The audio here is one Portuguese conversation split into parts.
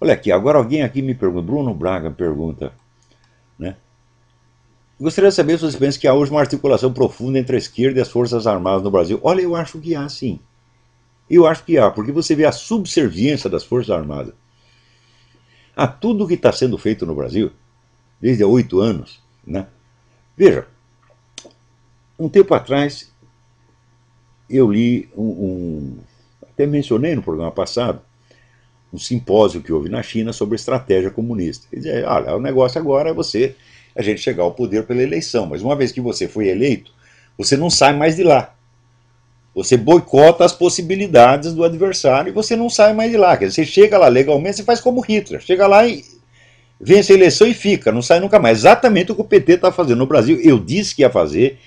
Olha aqui, agora alguém aqui me pergunta, Bruno Braga pergunta, né? Gostaria de saber se você pensa que há hoje uma articulação profunda entre a esquerda e as forças armadas no Brasil. Olha, eu acho que há sim. Eu acho que há, porque você vê a subserviência das forças armadas a tudo que está sendo feito no Brasil, desde há oito anos, né? Veja, um tempo atrás eu li um, um, até mencionei no programa passado, um simpósio que houve na China sobre estratégia comunista. ele dizer, olha, o negócio agora é você, a gente chegar ao poder pela eleição, mas uma vez que você foi eleito, você não sai mais de lá. Você boicota as possibilidades do adversário e você não sai mais de lá. Quer dizer, você chega lá legalmente, você faz como Hitler. Chega lá e vence a eleição e fica, não sai nunca mais. Exatamente o que o PT está fazendo no Brasil. Eu disse que ia fazer,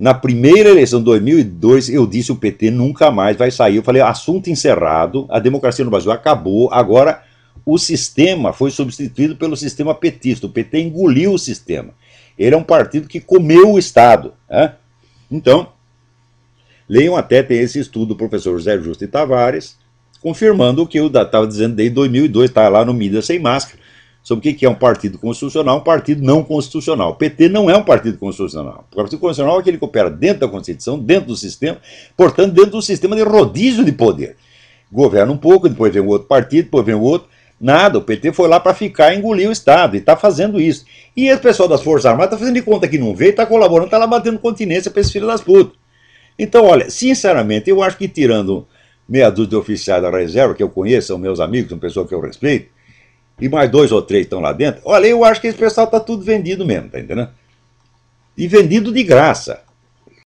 na primeira eleição de 2002, eu disse o PT nunca mais vai sair. Eu falei, assunto encerrado, a democracia no Brasil acabou, agora o sistema foi substituído pelo sistema petista. O PT engoliu o sistema. Ele é um partido que comeu o Estado. Né? Então, leiam até, tem esse estudo do professor José Justo e Tavares, confirmando o que eu estava dizendo desde 2002, está lá no Mídia Sem Máscara sobre o que é um partido constitucional um partido não constitucional. O PT não é um partido constitucional. O partido constitucional é aquele que opera dentro da Constituição, dentro do sistema, portanto, dentro do sistema de rodízio de poder. Governa um pouco, depois vem o outro partido, depois vem o outro. Nada, o PT foi lá para ficar e engolir o Estado, e está fazendo isso. E esse pessoal das Forças Armadas está fazendo de conta que não veio, está colaborando, está lá batendo continência para esses filhos das putas. Então, olha, sinceramente, eu acho que tirando meia dúzia de oficiais da reserva, que eu conheço, são meus amigos, são pessoas que eu respeito, e mais dois ou três estão lá dentro. Olha, eu acho que esse pessoal está tudo vendido mesmo, tá entendendo? E vendido de graça.